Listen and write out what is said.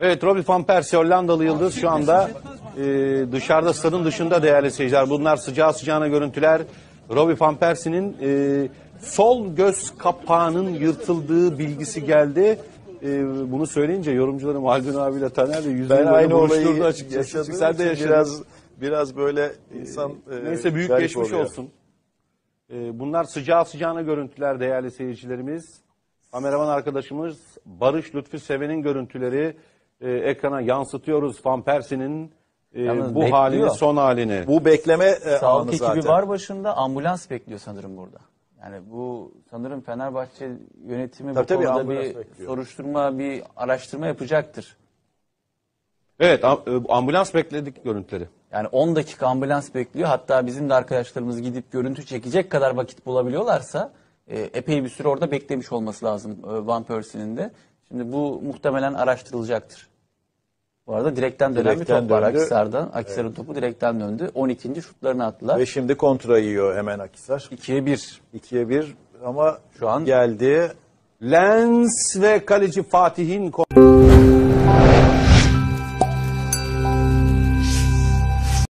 Evet Robbie Van Persie Hollandalı Yıldız şu anda e, dışarıda stadın dışında değerli seyirciler. Bunlar sıcağı sıcağına görüntüler. Robbie Van Persie'nin e, sol göz kapağının yırtıldığı bilgisi geldi. E, bunu söyleyince yorumcularım Haldun abiyle Taner'le yüzlerini Ben aynı olayı yaşadım. Sen de yaşadın. biraz, biraz böyle e, insan e, Neyse büyük garip geçmiş oluyor. olsun. Ee, bunlar sıcağı sıcağına görüntüler değerli seyircilerimiz. Kameraman arkadaşımız Barış Lütfü Seven'in görüntüleri e, ekrana yansıtıyoruz Van Persin'in e, bu halini, son halini. Bu bekleme e, Sağlık anı ekibi zaten. var başında ambulans bekliyor sanırım burada. Yani bu sanırım Fenerbahçe yönetimi Tabii bu tabii, konuda bir bekliyor. soruşturma, bir araştırma yapacaktır. Evet, e, ambulans bekledik görüntüleri. Yani 10 dakika ambulans bekliyor. Hatta bizim de arkadaşlarımız gidip görüntü çekecek kadar vakit bulabiliyorlarsa e, epey bir süre orada beklemiş olması lazım e, Van Persie'nin de. Şimdi bu muhtemelen araştırılacaktır. Bu arada direkten dönen direkten bir top var Akisar'dan. Akisar'ın evet. topu direkten döndü. 12. şutlarını attılar. Ve şimdi kontra yiyor hemen Akisar. 2'ye 1. 2'ye 1 ama şu an geldi. Lens ve kaleci Fatih'in